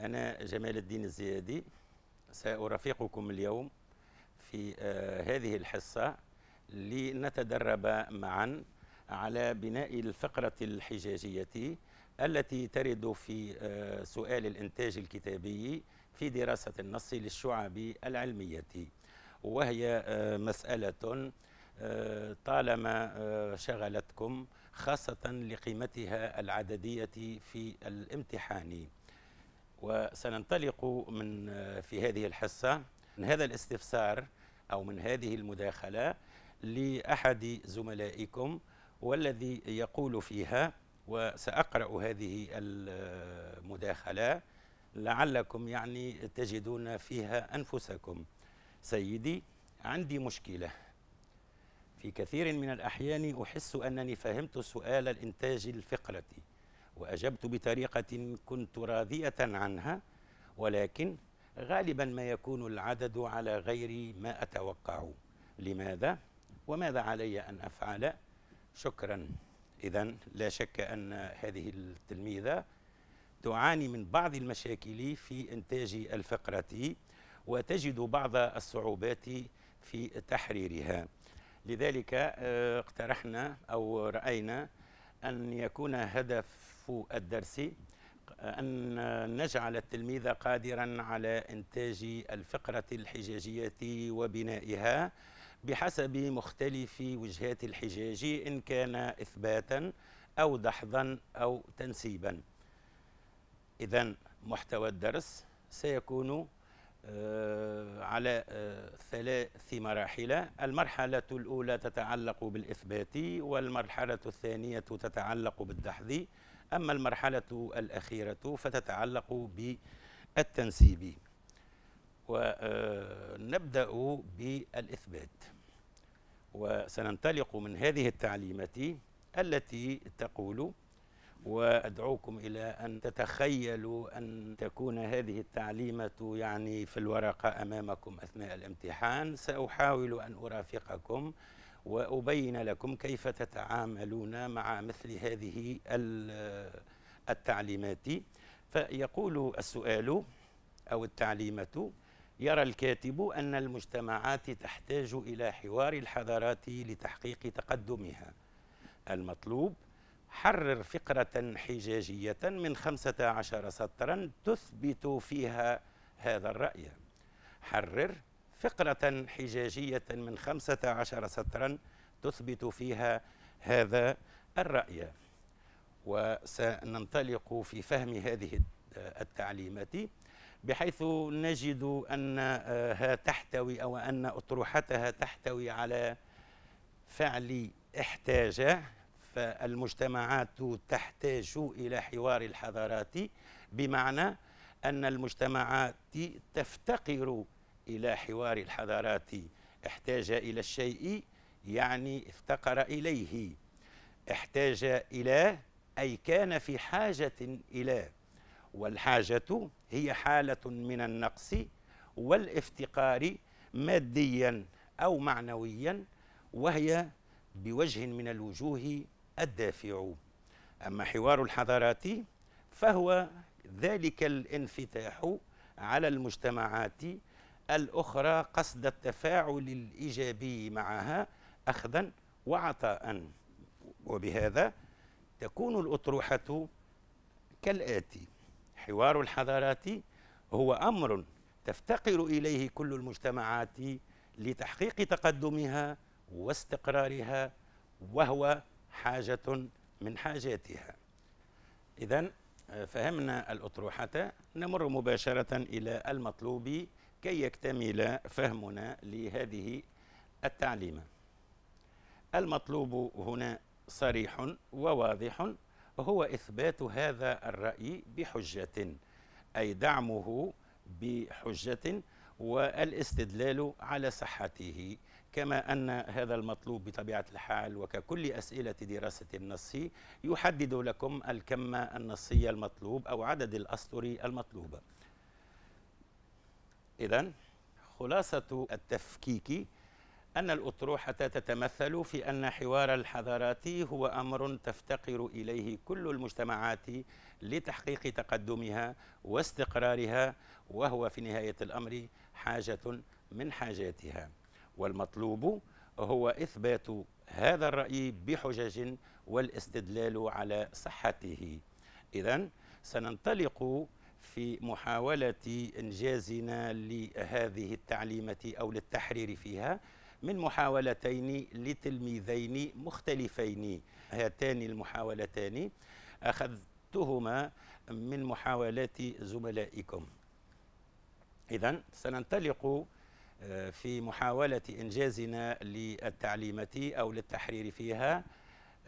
أنا جمال الدين الزيادي سأرافقكم اليوم في آه، هذه الحصة لنتدرب معا على بناء الفقرة الحجاجية التي ترد في آه، سؤال الإنتاج الكتابي في دراسة النص للشعب العلمية وهي آه، مسألة طالما شغلتكم خاصة لقيمتها العددية في الامتحان وسننطلق من آه، في هذه الحصة من هذا الاستفسار أو من هذه المداخلة لأحد زملائكم والذي يقول فيها وسأقرأ هذه المداخلة لعلكم يعني تجدون فيها أنفسكم سيدي عندي مشكلة في كثير من الأحيان أحس أنني فهمت سؤال الإنتاج الفقرتي وأجبت بطريقة كنت راضية عنها ولكن غالبا ما يكون العدد على غير ما أتوقع لماذا؟ وماذا علي أن أفعل؟ شكرا إذا لا شك أن هذه التلميذة تعاني من بعض المشاكل في إنتاج الفقرة وتجد بعض الصعوبات في تحريرها لذلك آه، اقترحنا أو رأينا أن يكون هدف الصف الدرسي أن نجعل التلميذ قادرا على إنتاج الفقرة الحجاجية وبنائها بحسب مختلف وجهات الحجاج إن كان إثباتا أو دحضا أو تنسيبا إذا محتوى الدرس سيكون آه، على آه، ثلاث مراحل المرحلة الأولى تتعلق بالإثبات والمرحلة الثانية تتعلق بالدحض أما المرحلة الأخيرة فتتعلق بالتنسيب ونبدأ آه، بالإثبات وسننطلق من هذه التعليمات التي تقول وأدعوكم إلى أن تتخيلوا أن تكون هذه التعليمة يعني في الورقة أمامكم أثناء الامتحان سأحاول أن أرافقكم وأبين لكم كيف تتعاملون مع مثل هذه التعليمات فيقول السؤال أو التعليمة يرى الكاتب أن المجتمعات تحتاج إلى حوار الحضارات لتحقيق تقدمها المطلوب حرر فقرة حجاجية من خمسة عشر سطرا تثبت فيها هذا الرأي حرر فقرة حجاجية من خمسة عشر سطرا تثبت فيها هذا الرأي وسننطلق في فهم هذه التعليمات بحيث نجد أنها آه، تحتوي أو أن أطروحتها تحتوي على فعل احتاج فالمجتمعات تحتاج إلى حوار الحضارات بمعنى أن المجتمعات تفتقر إلى حوار الحضارات احتاج إلى الشيء يعني افتقر إليه احتاج إلى أي كان في حاجة إلى والحاجة هي حالة من النقص والافتقار ماديا أو معنويا وهي بوجه من الوجوه الدافع أما حوار الحضارات فهو ذلك الانفتاح على المجتمعات الأخرى قصد التفاعل الإيجابي معها أخذا وعطاء وبهذا تكون الأطروحة كالآتي حوار الحضارات هو أمر تفتقر إليه كل المجتمعات لتحقيق تقدمها واستقرارها وهو حاجة من حاجاتها إذا آه، فهمنا الأطروحة نمر مباشرة إلى المطلوب كي يكتمل فهمنا لهذه التعليمة المطلوب هنا صريح وواضح هو إثبات هذا الرأي بحجة أي دعمه بحجة والاستدلال على صحته كما أن هذا المطلوب بطبيعة الحال وككل أسئلة دراسة النص يحدد لكم الكم النصي المطلوب أو عدد الأسطر المطلوبة إذا خلاصة التفكيك أن الأطروحة تتمثل في أن حوار الحضارات هو أمر تفتقر إليه كل المجتمعات لتحقيق تقدمها واستقرارها وهو في نهاية الأمر حاجة من حاجاتها والمطلوب هو إثبات هذا الرأي بحجج والاستدلال على صحته إذا سننطلق في محاولة إنجازنا لهذه التعليمة أو للتحرير فيها من محاولتين لتلميذين مختلفين هاتان المحاولتان أخذتهما من محاولات زملائكم إذا سننطلق آه، في محاولة إنجازنا للتعليمة أو للتحرير فيها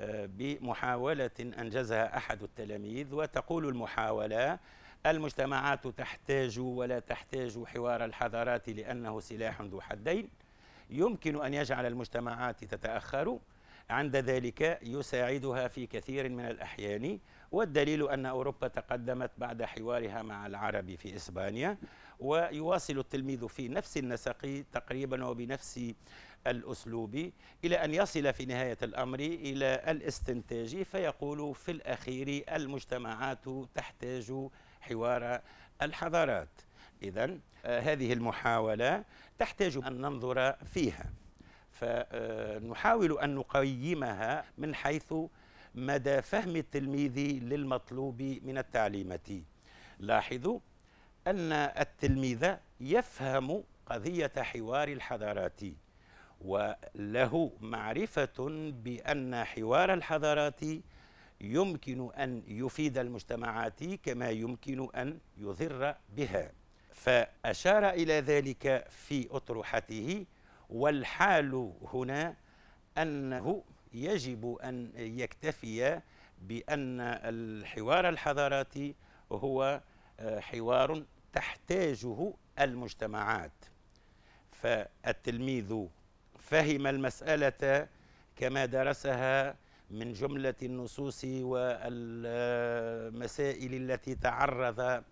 آه، بمحاولة أنجزها أحد التلاميذ وتقول المحاولة المجتمعات تحتاج ولا تحتاج حوار الحضارات لأنه سلاح ذو حدين يمكن أن يجعل المجتمعات تتأخر عند ذلك يساعدها في كثير من الأحيان والدليل أن أوروبا تقدمت بعد حوارها مع العرب في إسبانيا ويواصل التلميذ في نفس النسق تقريبا وبنفس الأسلوب إلى أن يصل في نهاية الأمر إلى الاستنتاج فيقول في الأخير المجتمعات تحتاج حوار الحضارات إذا آه، هذه المحاولة تحتاج أن ننظر فيها فنحاول آه، أن نقيمها من حيث مدى فهم التلميذ للمطلوب من التعليمة لاحظوا أن التلميذ يفهم قضية حوار الحضارات وله معرفة بأن حوار الحضارات يمكن أن يفيد المجتمعات كما يمكن أن يضر بها فأشار إلى ذلك في أطروحته والحال هنا أنه يجب أن يكتفي بأن الحوار الحضاراتي هو آه، حوار تحتاجه المجتمعات فالتلميذ فهم المسألة كما درسها من جملة النصوص والمسائل التي تعرض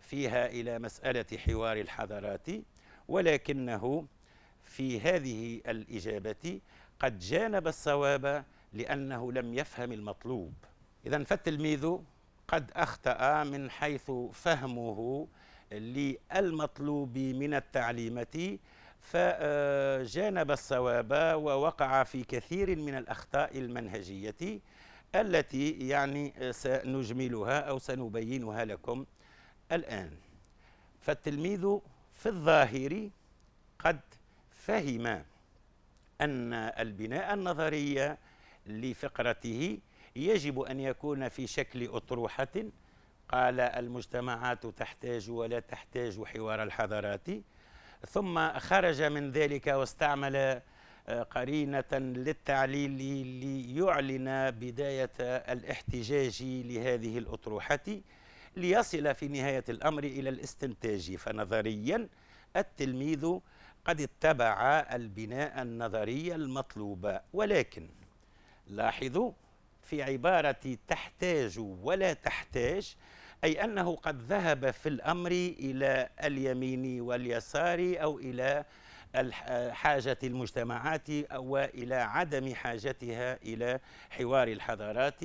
فيها إلى مسألة حوار الحضارات ولكنه في هذه الإجابة قد جانب الصواب لأنه لم يفهم المطلوب إذا فالتلميذ قد أخطأ من حيث فهمه للمطلوب من التعليمة فجانب الصواب ووقع في كثير من الأخطاء المنهجية التي يعني سنجملها أو سنبينها لكم الآن فالتلميذ في الظاهر قد فهم أن البناء النظري لفقرته يجب أن يكون في شكل أطروحة قال المجتمعات تحتاج ولا تحتاج حوار الحضارات ثم خرج من ذلك واستعمل آه، قرينة للتعليل ليعلن بداية الاحتجاج لهذه الأطروحة ليصل في نهاية الأمر إلى الاستنتاج فنظريا التلميذ قد اتبع البناء النظري المطلوب ولكن لاحظوا في عبارة تحتاج ولا تحتاج أي أنه قد ذهب في الأمر إلى اليمين واليسار أو إلى حاجة المجتمعات وإلى عدم حاجتها إلى حوار الحضارات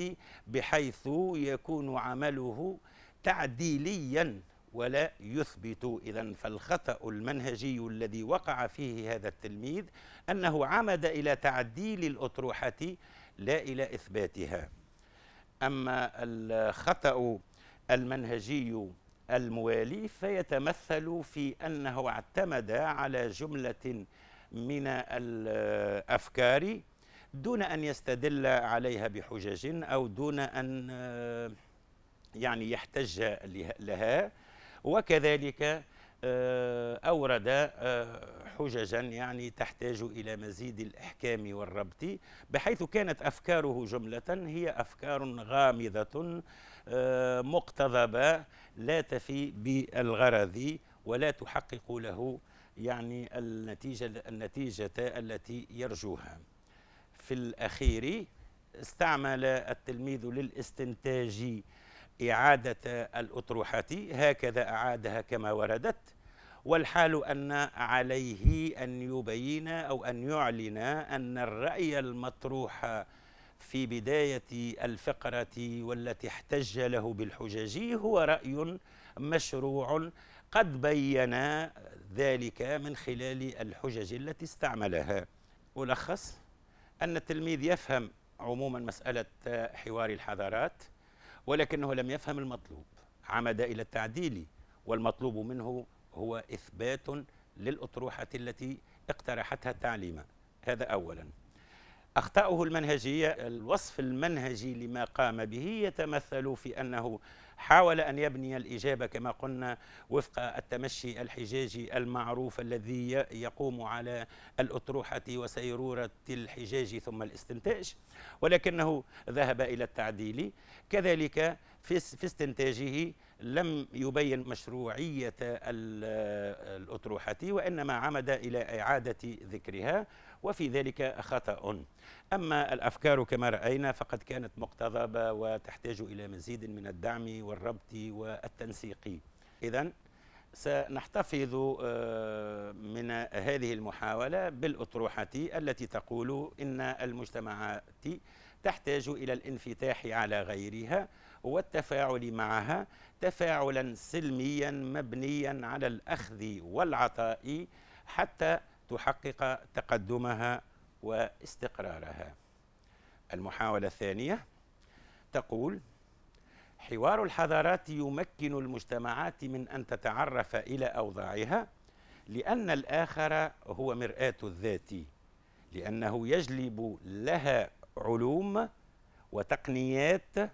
بحيث يكون عمله تعديليا ولا يثبت إذا فالخطأ المنهجي الذي وقع فيه هذا التلميذ أنه عمد إلى تعديل الأطروحة لا إلى إثباتها أما الخطأ المنهجي الموالي فيتمثل في أنه اعتمد على جملة من الأفكار دون أن يستدل عليها بحجج أو دون أن آه، يعني يحتج لها وكذلك آه، أورد آه، حججا يعني تحتاج إلى مزيد الإحكام والربط بحيث كانت أفكاره جملة هي أفكار غامضة آه، مقتضبة لا تفي بالغرض ولا تحقق له يعني النتيجة النتيجة التي يرجوها في الأخير استعمل التلميذ للاستنتاج إعادة الأطروحة هكذا أعادها كما وردت والحال أن عليه أن يبين أو أن يعلن أن الرأي المطروح في بداية الفقرة والتي احتج له بالحجاجي هو رأي مشروع قد بين ذلك من خلال الحجج التي استعملها ألخص أن التلميذ يفهم عموما مسألة حوار الحضارات ولكنه لم يفهم المطلوب عمد إلى التعديل والمطلوب منه هو إثبات للأطروحة التي اقترحتها التعليم هذا أولاً أخطاؤه المنهجية الوصف المنهجي لما قام به يتمثل في أنه حاول أن يبني الإجابة كما قلنا وفق التمشي الحجاجي المعروف الذي يقوم على الأطروحة وسيرورة الحجاج ثم الاستنتاج ولكنه ذهب إلى التعديل كذلك في استنتاجه لم يبين مشروعية الأطروحة وإنما عمد إلى إعادة ذكرها وفي ذلك خطأ أما الأفكار كما رأينا فقد كانت مقتضبة وتحتاج إلى مزيد من الدعم والربط والتنسيق إذا سنحتفظ آه، من هذه المحاولة بالأطروحة التي تقول إن المجتمعات تحتاج إلى الانفتاح على غيرها والتفاعل معها تفاعلا سلميا مبنيا على الأخذ والعطاء حتى تحقق تقدمها واستقرارها المحاولة الثانية تقول حوار الحضارات يمكن المجتمعات من أن تتعرف إلى أوضاعها لأن الآخر هو مرآة الذات لأنه يجلب لها علوم وتقنيات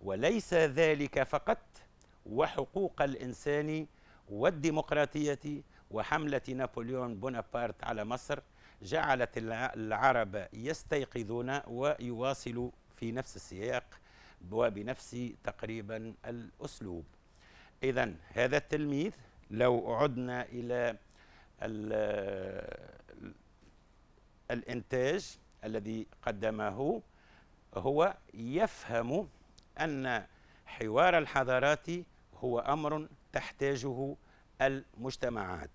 وليس ذلك فقط وحقوق الإنسان والديمقراطية وحملة نابليون بونابرت على مصر جعلت العرب يستيقظون ويواصلوا في نفس السياق وبنفس تقريبا الأسلوب إذا هذا التلميذ لو عدنا إلى الإنتاج الذي قدمه هو يفهم أن حوار الحضارات هو أمر تحتاجه المجتمعات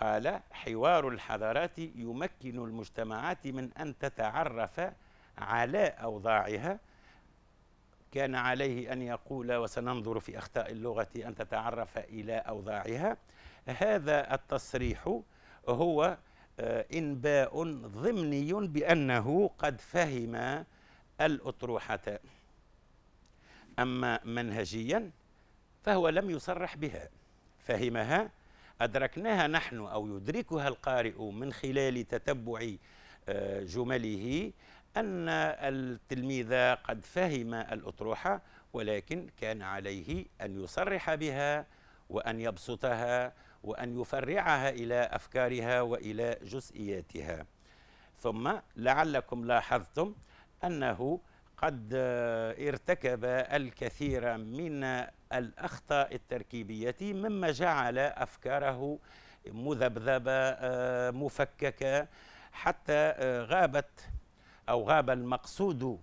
قال حوار الحضارات يمكن المجتمعات من أن تتعرف على أوضاعها كان عليه أن يقول وسننظر في أخطاء اللغة أن تتعرف إلى أوضاعها هذا التصريح هو آه، إنباء ضمني بأنه قد فهم الأطروحة أما منهجيا فهو لم يصرح بها فهمها أدركناها نحن أو يدركها القارئ من خلال تتبع آه، جمله أن التلميذ قد فهم الأطروحة ولكن كان عليه أن يصرح بها وأن يبسطها وأن يفرعها إلى أفكارها وإلى جزئياتها ثم لعلكم لاحظتم أنه قد آه، ارتكب الكثير من الأخطاء التركيبية مما جعل أفكاره مذبذبة آه، مفككة حتى آه، غابت أو غاب المقصود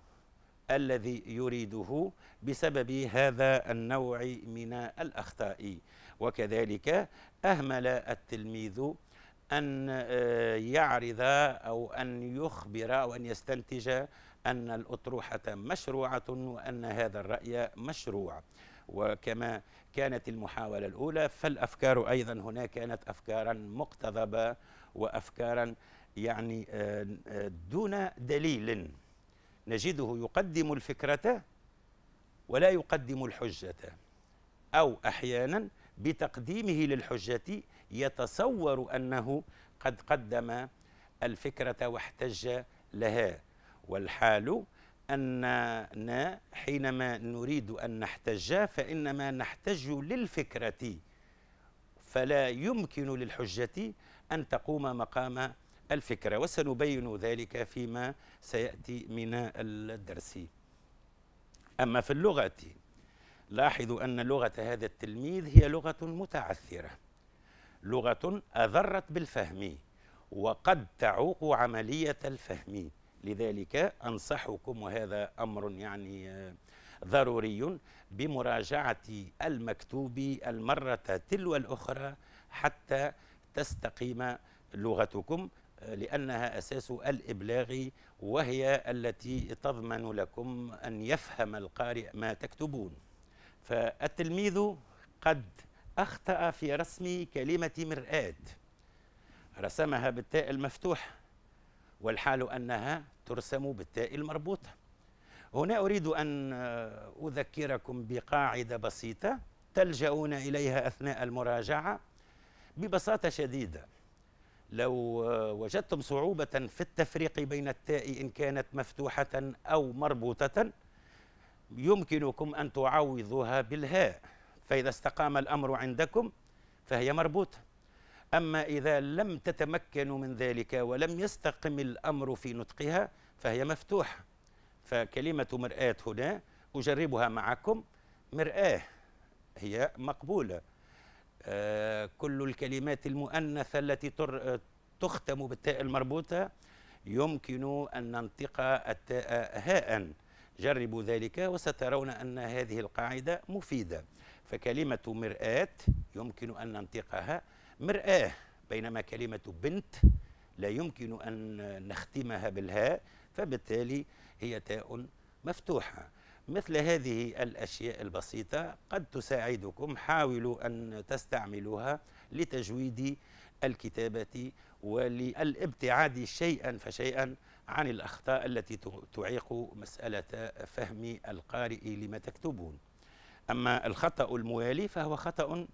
الذي يريده بسبب هذا النوع من الأخطاء وكذلك أهمل التلميذ أن آه، يعرض أو أن يخبر أو أن يستنتج أن الأطروحة مشروعة وأن هذا الرأي مشروع وكما كانت المحاولة الأولى فالأفكار أيضا هنا كانت أفكارا مقتضبة وأفكارا يعني آه، آه، دون دليل نجده يقدم الفكرة ولا يقدم الحجة أو أحيانا بتقديمه للحجة يتصور أنه قد قدم الفكرة واحتج لها والحال أننا حينما نريد أن نحتج فإنما نحتج للفكرة فلا يمكن للحجة أن تقوم مقام الفكرة وسنبين ذلك فيما سيأتي من الدرس أما في اللغة لاحظوا أن لغة هذا التلميذ هي لغة متعثرة لغة أذرت بالفهم وقد تعوق عملية الفهم لذلك أنصحكم وهذا أمر يعني آه، ضروري بمراجعة المكتوب المرة تلو الأخرى حتى تستقيم لغتكم آه، لأنها أساس الإبلاغ وهي التي تضمن لكم أن يفهم القارئ ما تكتبون فالتلميذ قد أخطأ في رسم كلمة مرآة رسمها بالتاء المفتوحة والحال أنها ترسم بالتاء المربوطة هنا أريد أن أذكركم بقاعدة بسيطة تلجؤون إليها أثناء المراجعة ببساطة شديدة لو وجدتم صعوبة في التفريق بين التاء إن كانت مفتوحة أو مربوطة يمكنكم أن تعوضوها بالهاء فإذا استقام الأمر عندكم فهي مربوطة أما إذا لم تتمكنوا من ذلك ولم يستقم الأمر في نطقها فهي مفتوحة فكلمة مرآة هنا أجربها معكم مرآة هي مقبولة آه كل الكلمات المؤنثة التي تختم بالتاء المربوطة يمكن أن ننطق التاء هاء جربوا ذلك وسترون أن هذه القاعدة مفيدة فكلمة مرآة يمكن أن ننطقها مرآة بينما كلمة بنت لا يمكن أن نختمها بالهاء فبالتالي هي تاء مفتوحة مثل هذه الأشياء البسيطة قد تساعدكم حاولوا أن تستعملوها لتجويد الكتابة وللابتعاد شيئا فشيئا عن الأخطاء التي تعيق مسألة فهم القارئ لما تكتبون أما الخطأ الموالي فهو خطأ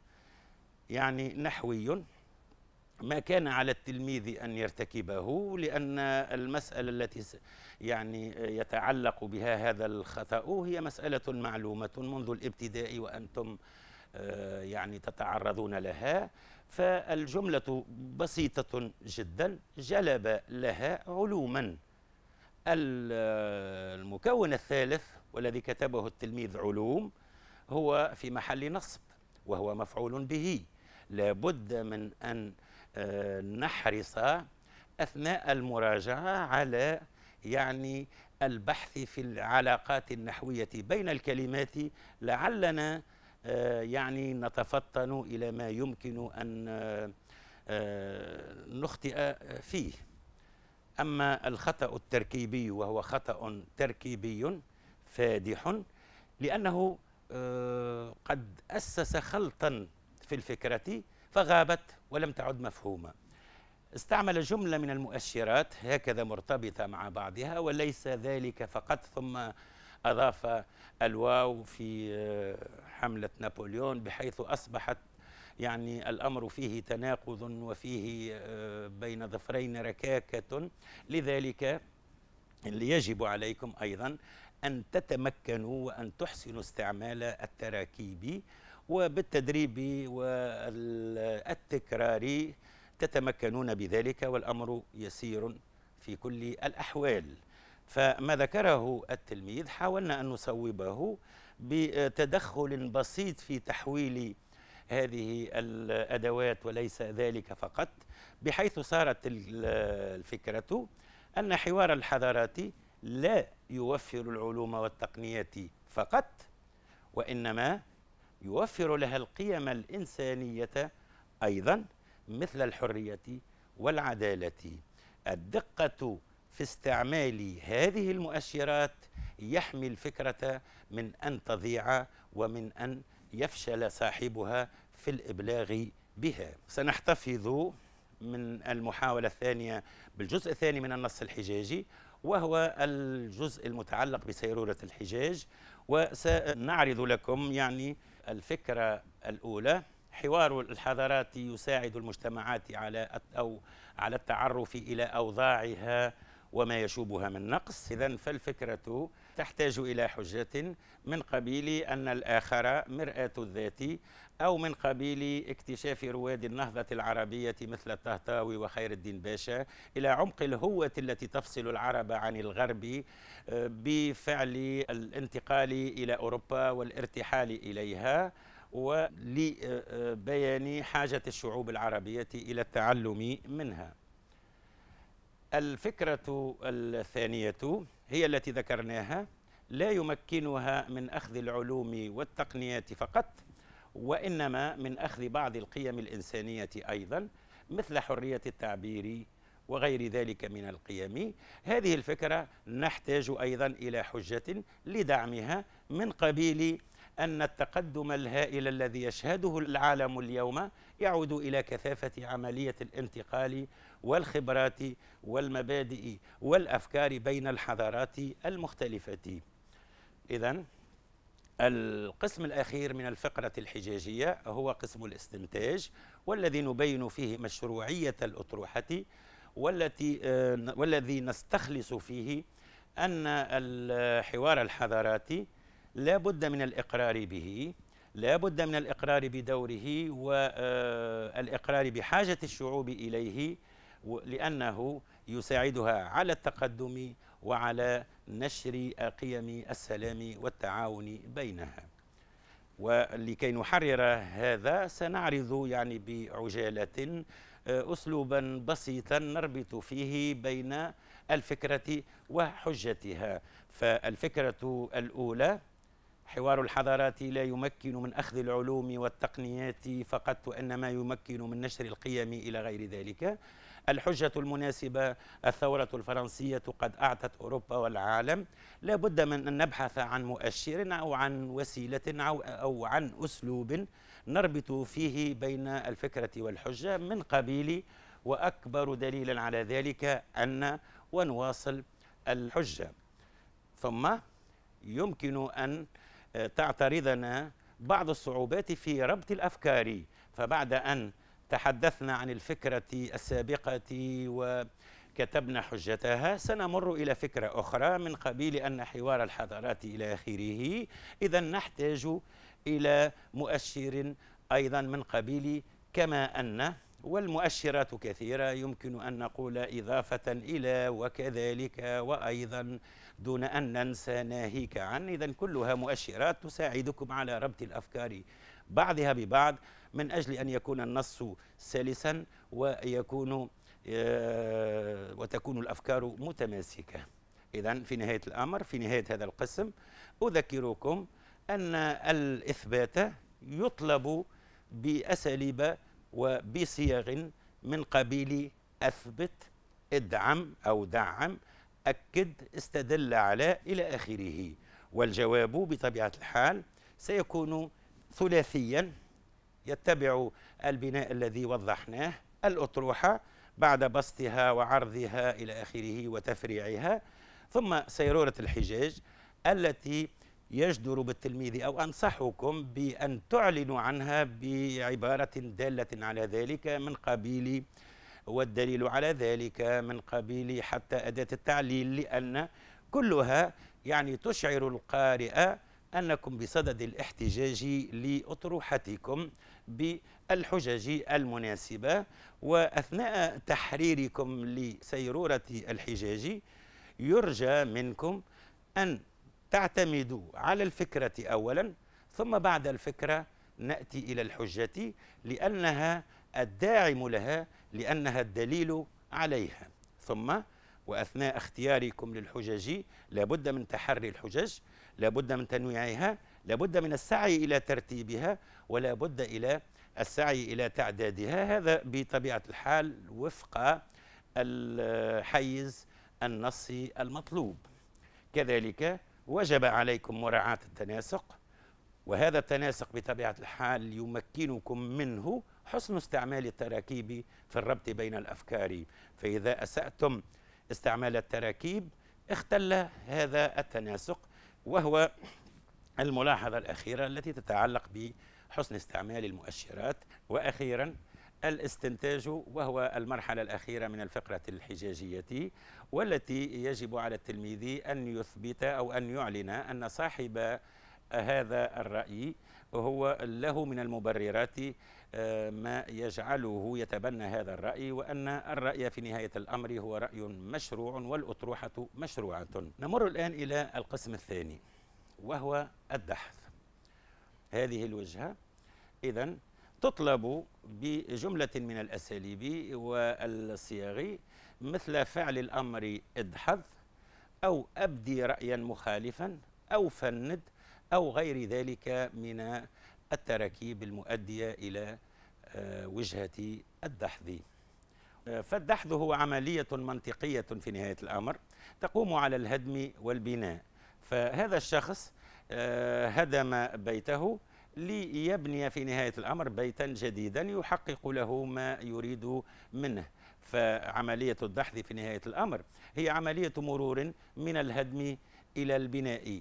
يعني نحوي ما كان على التلميذ أن يرتكبه لأن المسألة التي يعني يتعلق بها هذا الخطأ هي مسألة معلومة منذ الابتداء وأنتم آه، يعني تتعرضون لها فالجملة بسيطة جدا جلب لها علوما آه، المكون الثالث والذي كتبه التلميذ علوم هو في محل نصب وهو مفعول به لابد من أن آه، نحرص أثناء المراجعة على يعني البحث في العلاقات النحوية بين الكلمات لعلنا آه، يعني نتفطن إلى ما يمكن أن آه، نخطئ فيه أما الخطأ التركيبي وهو خطأ تركيبي فادح لأنه قد أسس خلطاً في الفكرة فغابت ولم تعد مفهومة استعمل جملة من المؤشرات هكذا مرتبطة مع بعضها وليس ذلك فقط ثم أضاف الواو في آه، حملة نابليون بحيث أصبحت يعني الأمر فيه تناقض وفيه آه، بين ظفرين ركاكة لذلك اللي يجب عليكم أيضا أن تتمكنوا وأن تحسنوا استعمال التراكيب وبالتدريب والتكرار تتمكنون بذلك والأمر يسير في كل الأحوال فما ذكره التلميذ حاولنا أن نصوبه بتدخل بسيط في تحويل هذه الأدوات وليس ذلك فقط بحيث صارت الفكرة أن حوار الحضارات لا يوفر العلوم والتقنيات فقط وإنما يوفر لها القيم الإنسانية أيضا مثل الحرية والعدالة الدقة في استعمال هذه المؤشرات يحمي الفكرة من أن تضيع ومن أن يفشل صاحبها في الإبلاغ بها سنحتفظ من المحاولة الثانية بالجزء الثاني من النص الحجاجي وهو الجزء المتعلق بسيرورة الحجاج وسنعرض لكم يعني الفكرة الأولى حوار الحضارات يساعد المجتمعات على أو على التعرف إلى أوضاعها وما يشوبها من نقص إذا فالفكرة تحتاج إلى حجة من قبيل أن الآخر مرآة الذات أو من قبيل اكتشاف رواد النهضة العربية مثل الطهطاوي وخير الدين باشا إلى عمق الهوة التي تفصل العرب عن الغرب آه، بفعل الانتقال إلى أوروبا والارتحال إليها ولبيان آه، آه، حاجة الشعوب العربية إلى التعلم منها الفكرة الثانية هي التي ذكرناها لا يمكنها من أخذ العلوم والتقنيات فقط وإنما من أخذ بعض القيم الإنسانية أيضا مثل حرية التعبير وغير ذلك من القيم هذه الفكرة نحتاج أيضا إلى حجة لدعمها من قبيل أن التقدم الهائل الذي يشهده العالم اليوم يعود إلى كثافة عملية الانتقال والخبرات والمبادئ والأفكار بين الحضارات المختلفة إذا القسم الأخير من الفقرة الحجاجية هو قسم الاستنتاج والذي نبين فيه مشروعية الأطروحة والتي آه، والذي نستخلص فيه أن الحوار الحضاراتي لا بد من الإقرار به لا بد من الإقرار بدوره والإقرار آه، بحاجة الشعوب إليه لأنه يساعدها على التقدم وعلى نشر قيم السلام والتعاون بينها ولكي نحرر هذا سنعرض يعني بعجالة آه، أسلوبا بسيطا نربط فيه بين الفكرة وحجتها فالفكرة الأولى حوار الحضارات لا يمكن من أخذ العلوم والتقنيات فقط وإنما يمكن من نشر القيم إلى غير ذلك الحجة المناسبة الثورة الفرنسية قد أعطت أوروبا والعالم لا بد من أن نبحث عن مؤشر أو عن وسيلة أو عن أسلوب نربط فيه بين الفكرة والحجة من قبيل وأكبر دليل على ذلك أن ونواصل الحجة ثم يمكن أن تعترضنا بعض الصعوبات في ربط الأفكار فبعد أن تحدثنا عن الفكرة السابقة وكتبنا حجتها سنمر إلى فكرة أخرى من قبيل أن حوار الحضارات إلى آخره إذا نحتاج إلى مؤشر أيضا من قبيل كما أن والمؤشرات كثيرة يمكن أن نقول إضافة إلى وكذلك وأيضا دون أن ننسى ناهيك عن إذا كلها مؤشرات تساعدكم على ربط الأفكار بعضها ببعض من أجل أن يكون النص سلسا ويكون آه، وتكون الأفكار متماسكة إذا في نهاية الأمر في نهاية هذا القسم أذكركم أن الإثبات يطلب بأساليب وبصيغ من قبيل أثبت ادعم أو دعم أكد استدل على إلى آخره والجواب بطبيعة الحال سيكون ثلاثيا يتبع البناء الذي وضحناه الأطروحة بعد بسطها وعرضها إلى آخره وتفريعها ثم سيرورة الحجاج التي يجدر بالتلميذ أو أنصحكم بأن تعلنوا عنها بعبارة دالة على ذلك من قبيل والدليل على ذلك من قبيل حتى أداة التعليل لأن كلها يعني تشعر القارئ أنكم بصدد الاحتجاج لأطروحتكم بالحجج المناسبة وأثناء تحريركم لسيرورة الحجاج يرجى منكم أن تعتمدوا على الفكرة أولا ثم بعد الفكرة نأتي إلى الحجة لأنها الداعم لها لأنها الدليل عليها ثم وأثناء اختياركم للحجج لابد من تحري الحجج لابد من تنويعها لابد من السعي إلى ترتيبها ولا بد إلى السعي إلى تعدادها هذا بطبيعة الحال وفق الحيز النصي المطلوب كذلك وجب عليكم مراعاة التناسق وهذا التناسق بطبيعة الحال يمكنكم منه حسن استعمال التراكيب في الربط بين الأفكار فإذا أسأتم استعمال التراكيب اختل هذا التناسق وهو الملاحظة الأخيرة التي تتعلق بحسن استعمال المؤشرات وأخيرا الاستنتاج وهو المرحلة الأخيرة من الفقرة الحجاجية والتي يجب على التلميذ أن يثبت أو أن يعلن أن صاحب هذا الرأي هو له من المبررات آه، ما يجعله يتبنى هذا الرأي وأن الرأي في نهاية الأمر هو رأي مشروع والأطروحة مشروعة نمر الآن إلى القسم الثاني وهو الدحث هذه الوجهة إذا تطلب بجملة من الأساليب والصياغ مثل فعل الأمر ادحض أو أبدي رأيا مخالفا أو فند أو غير ذلك من التراكيب المؤدية إلى آه، وجهة الدحض آه، فالدحض هو عملية منطقية في نهاية الأمر تقوم على الهدم والبناء فهذا الشخص آه، هدم بيته ليبني في نهاية الأمر بيتا جديدا يحقق له ما يريد منه فعملية الدحض في نهاية الأمر هي عملية مرور من الهدم إلى البناء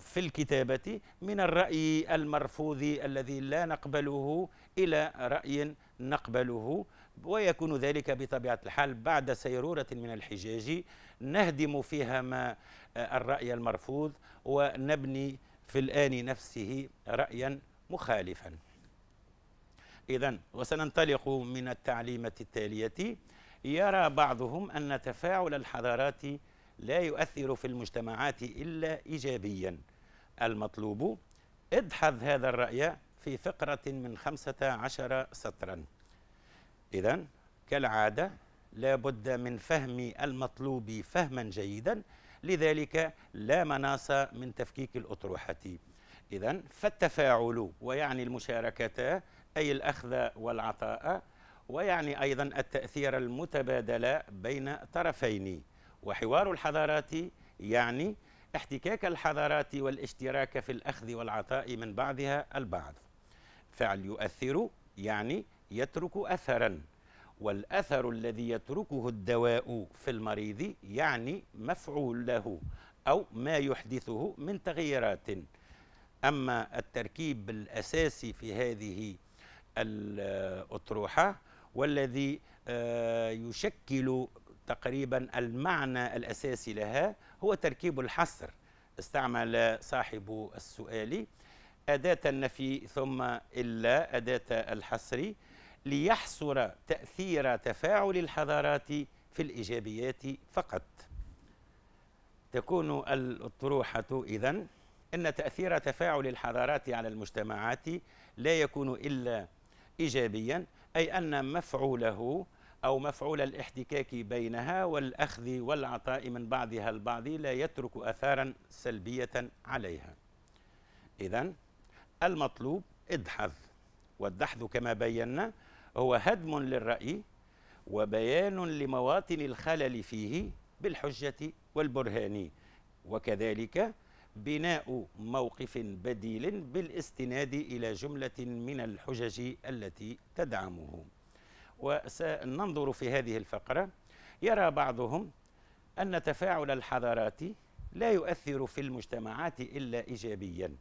في الكتابة من الرأي المرفوض الذي لا نقبله إلى رأي نقبله ويكون ذلك بطبيعة الحال بعد سيرورة من الحجاج نهدم فيها ما آه، الرأي المرفوض ونبني في الآن نفسه رأيا مخالفا إذا وسننطلق من التعليمة التالية يرى بعضهم أن تفاعل الحضارات لا يؤثر في المجتمعات إلا إيجابيا المطلوب ادحض هذا الرأي في فقرة من خمسة عشر سطرا إذا كالعادة لا بد من فهم المطلوب فهما جيدا لذلك لا مناص من تفكيك الأطروحة إذا فالتفاعل ويعني المشاركة أي الأخذ والعطاء ويعني أيضا التأثير المتبادل بين طرفين وحوار الحضارات يعني احتكاك الحضارات والاشتراك في الأخذ والعطاء من بعضها البعض فعل يؤثر يعني يترك أثرا والأثر الذي يتركه الدواء في المريض يعني مفعول له أو ما يحدثه من تغييرات أما التركيب الأساسي في هذه الأطروحة والذي آه، يشكل تقريبا المعنى الأساسي لها هو تركيب الحصر استعمل صاحب السؤال أداة النفي ثم إلا أداة الحصر ليحصر تأثير تفاعل الحضارات في الإيجابيات فقط تكون الأطروحة إذن أن تأثير تفاعل الحضارات على المجتمعات لا يكون إلا إيجابيا أي أن مفعوله أو مفعول الاحتكاك بينها والأخذ والعطاء من بعضها البعض لا يترك أثارا سلبية عليها إذا المطلوب ادحض والدحض كما بينا هو هدم للرأي وبيان لمواطن الخلل فيه بالحجة والبرهان وكذلك بناء موقف بديل بالاستناد إلى جملة من الحجج التي تدعمه وسننظر في هذه الفقرة يرى بعضهم أن تفاعل الحضارات لا يؤثر في المجتمعات إلا إيجابيا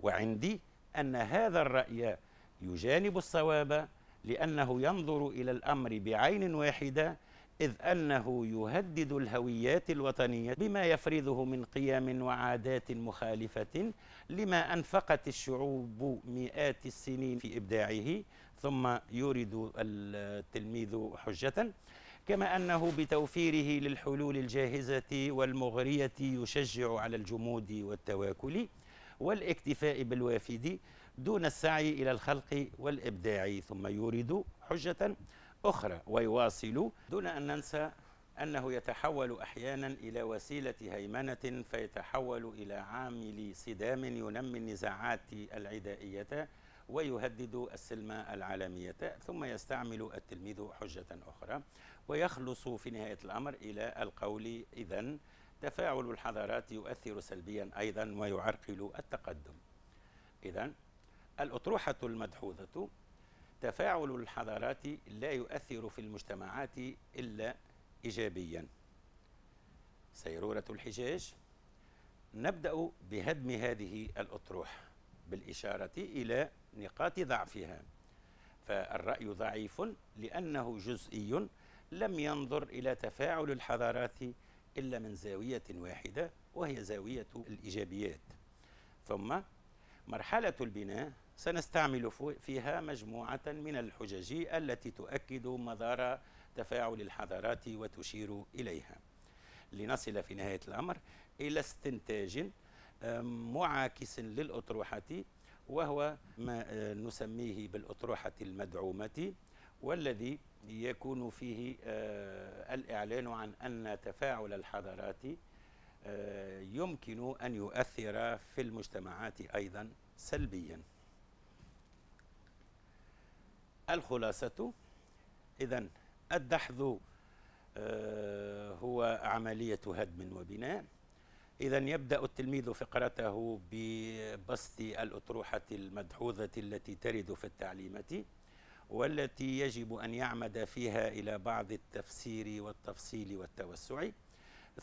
وعندي أن هذا الرأي يجانب الصواب لأنه ينظر إلى الأمر بعين واحدة إذ أنه يهدد الهويات الوطنية بما يفرضه من قيم وعادات مخالفة لما أنفقت الشعوب مئات السنين في إبداعه ثم يورد التلميذ حجة كما أنه بتوفيره للحلول الجاهزة والمغرية يشجع على الجمود والتواكل والاكتفاء بالوافد دون السعي إلى الخلق والإبداع ثم يورد حجة أخرى ويواصل دون أن ننسى أنه يتحول أحيانا إلى وسيلة هيمنة فيتحول إلى عامل صدام ينمي النزاعات العدائية ويهدد السلم العالمية ثم يستعمل التلميذ حجة أخرى ويخلص في نهاية الأمر إلى القول إذا تفاعل الحضارات يؤثر سلبيا أيضا ويعرقل التقدم إذا الأطروحة المدحوظة تفاعل الحضارات لا يؤثر في المجتمعات إلا إيجابيا سيرورة الحجاج نبدأ بهدم هذه الأطروحة بالإشارة إلى نقاط ضعفها فالرأي ضعيف لأنه جزئي لم ينظر إلى تفاعل الحضارات إلا من زاوية واحدة وهي زاوية الإيجابيات ثم مرحلة البناء سنستعمل فيها مجموعة من الحجج التي تؤكد مدار تفاعل الحضارات وتشير إليها لنصل في نهاية الأمر إلى استنتاج معاكس للأطروحة وهو ما آه، نسميه بالأطروحة المدعومة والذي يكون فيه آه، الإعلان عن أن تفاعل الحضارات آه، يمكن أن يؤثر في المجتمعات أيضا سلبياً الخلاصة إذا الدحض آه، هو عملية هدم وبناء إذا يبدأ التلميذ فقرته ببسط الأطروحة المدحوظة التي ترد في التعليمة والتي يجب أن يعمد فيها إلى بعض التفسير والتفصيل والتوسع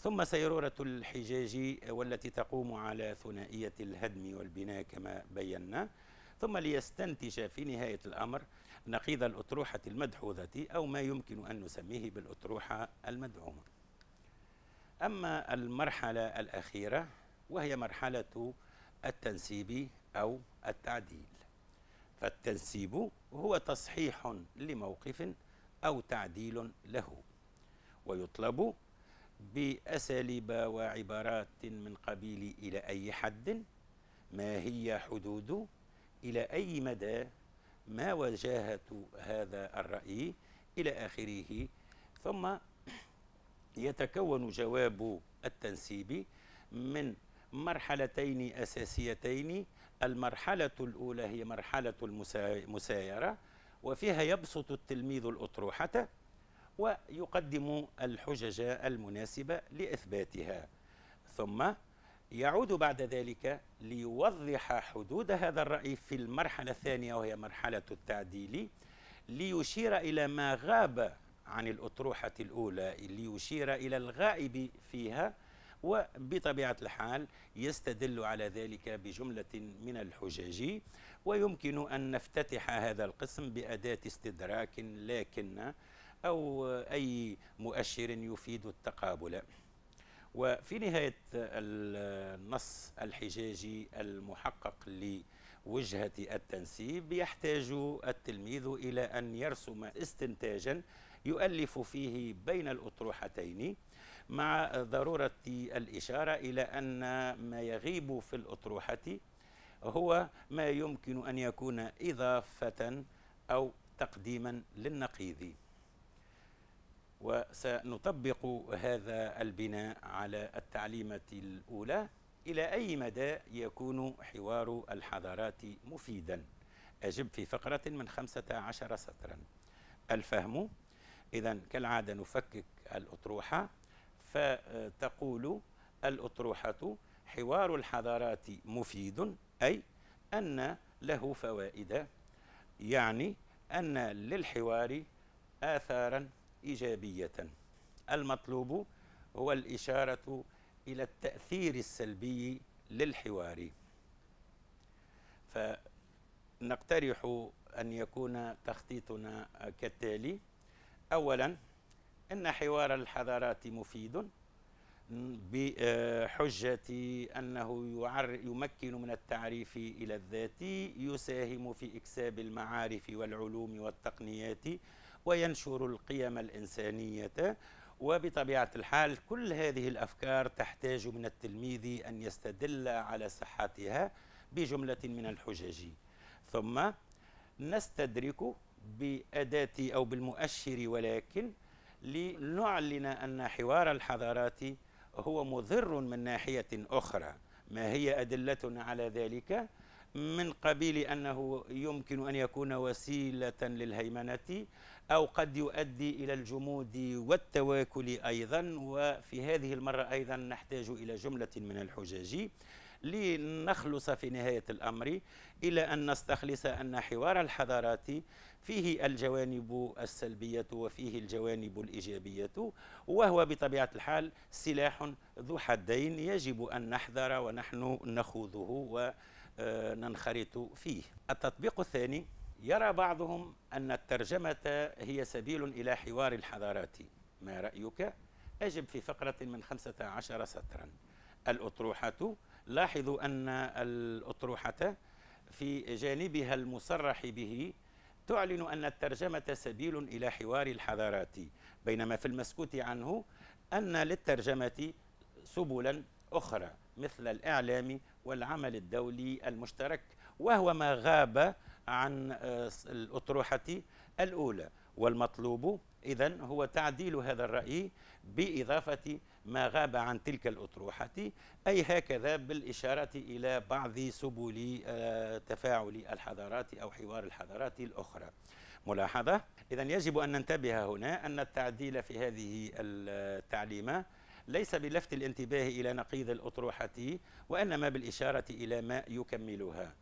ثم سيرورة الحجاج والتي تقوم على ثنائية الهدم والبناء كما بينا ثم ليستنتج في نهاية الأمر نقيض الأطروحة المدحوظة أو ما يمكن أن نسميه بالأطروحة المدعومة أما المرحلة الأخيرة وهي مرحلة التنسيب أو التعديل فالتنسيب هو تصحيح لموقف أو تعديل له ويطلب بأساليب وعبارات من قبيل إلى أي حد ما هي حدود إلى أي مدى ما وجاهة هذا الرأي إلى آخره ثم يتكون جواب التنسيب من مرحلتين أساسيتين المرحلة الأولى هي مرحلة المسايرة وفيها يبسط التلميذ الأطروحة ويقدم الحجج المناسبة لإثباتها ثم يعود بعد ذلك ليوضح حدود هذا الرأي في المرحلة الثانية وهي مرحلة التعديل ليشير إلى ما غاب عن الأطروحة الأولى ليشير إلى الغائب فيها وبطبيعة الحال يستدل على ذلك بجملة من الحجج ويمكن أن نفتتح هذا القسم بأداة استدراك لكن أو أي مؤشر يفيد التقابل وفي نهاية النص الحجاجي المحقق لوجهة التنسيب يحتاج التلميذ إلى أن يرسم استنتاجا يؤلف فيه بين الأطروحتين مع ضرورة الإشارة إلى أن ما يغيب في الأطروحة هو ما يمكن أن يكون إضافة أو تقديما للنقيض وسنطبق هذا البناء على التعليمة الأولى إلى أي مدى يكون حوار الحضارات مفيدا أجب في فقرة من 15 سطرا الفهم إذا كالعادة نفكك الأطروحة فتقول الأطروحة حوار الحضارات مفيد أي أن له فوائد يعني أن للحوار آثاراً إيجابية المطلوب هو الإشارة إلى التأثير السلبي للحوار فنقترح أن يكون تخطيطنا كالتالي أولا أن حوار الحضارات مفيد بحجة أنه يمكن من التعريف إلى الذات يساهم في إكساب المعارف والعلوم والتقنيات وينشر القيم الإنسانية وبطبيعة الحال كل هذه الأفكار تحتاج من التلميذ أن يستدل على صحتها بجملة من الحجج ثم نستدرك بأداة أو بالمؤشر ولكن لنعلن أن حوار الحضارات هو مضر من ناحية أخرى ما هي أدلتنا على ذلك من قبيل أنه يمكن أن يكون وسيلة للهيمنة أو قد يؤدي إلى الجمود والتواكل أيضا وفي هذه المرة أيضا نحتاج إلى جملة من الحجاج لنخلص في نهاية الأمر إلى أن نستخلص أن حوار الحضارات فيه الجوانب السلبية وفيه الجوانب الإيجابية وهو بطبيعة الحال سلاح ذو حدين يجب أن نحذر ونحن نخوضه وننخرط فيه التطبيق الثاني يرى بعضهم أن الترجمة هي سبيل إلى حوار الحضارات ما رأيك؟ أجب في فقرة من 15 سطرا الأطروحة لاحظوا أن الأطروحة في جانبها المصرح به تعلن أن الترجمة سبيل إلى حوار الحضارات بينما في المسكوت عنه أن للترجمة سبلا أخرى مثل الإعلام والعمل الدولي المشترك وهو ما غاب عن آه، الأطروحة الأولى والمطلوب إذا هو تعديل هذا الرأي بإضافة ما غاب عن تلك الأطروحة أي هكذا بالإشارة إلى بعض سبل آه، تفاعل الحضارات أو حوار الحضارات الأخرى ملاحظة إذا يجب أن ننتبه هنا أن التعديل في هذه التعليمة ليس بلفت الانتباه إلى نقيض الأطروحة وإنما بالإشارة إلى ما يكملها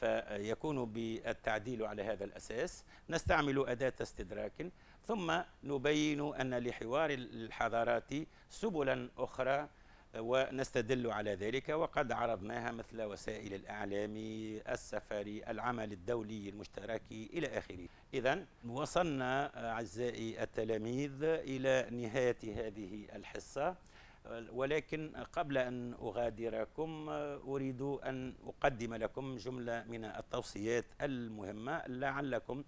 فيكون بالتعديل على هذا الأساس نستعمل أداة استدراك ثم نبين أن لحوار الحضارات سبلا أخرى ونستدل على ذلك وقد عرضناها مثل وسائل الأعلام السفر العمل الدولي المشترك إلى آخره إذا وصلنا أعزائي التلاميذ إلى نهاية هذه الحصة ولكن قبل أن أغادركم آه، أريد أن أقدم لكم جملة من التوصيات المهمة لعلكم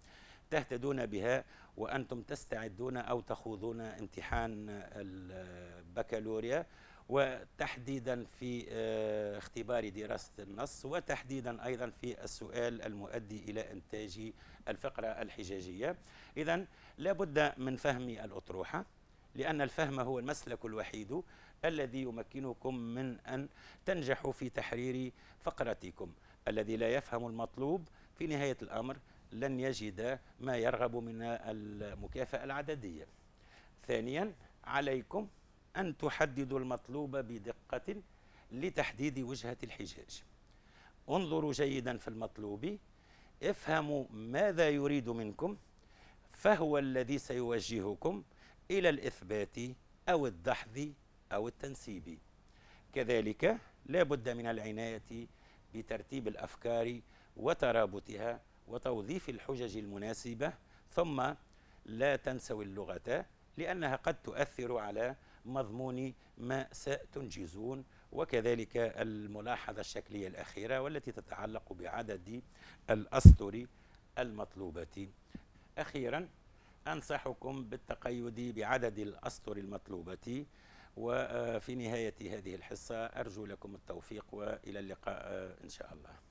تهتدون بها وأنتم تستعدون أو تخوضون امتحان البكالوريا وتحديدا في آه، اختبار دراسة النص وتحديدا أيضا في السؤال المؤدي إلى إنتاج الفقرة الحجاجية إذا لابد من فهم الأطروحة لأن الفهم هو المسلك الوحيد الذي يمكنكم من أن تنجحوا في تحرير فقرتكم الذي لا يفهم المطلوب في نهاية الأمر لن يجد ما يرغب من المكافأة العددية ثانيا عليكم أن تحددوا المطلوب بدقة لتحديد وجهة الحجاج انظروا جيدا في المطلوب افهموا ماذا يريد منكم فهو الذي سيوجهكم إلى الإثبات أو الدحض أو التنسيبي كذلك لا بد من العناية بترتيب الأفكار وترابطها وتوظيف الحجج المناسبة ثم لا تنسوا اللغة لأنها قد تؤثر على مضمون ما ستنجزون وكذلك الملاحظة الشكلية الأخيرة والتي تتعلق بعدد الأسطر المطلوبة أخيرا أنصحكم بالتقيد بعدد الأسطر المطلوبة وفي نهاية هذه الحصة أرجو لكم التوفيق وإلى اللقاء إن شاء الله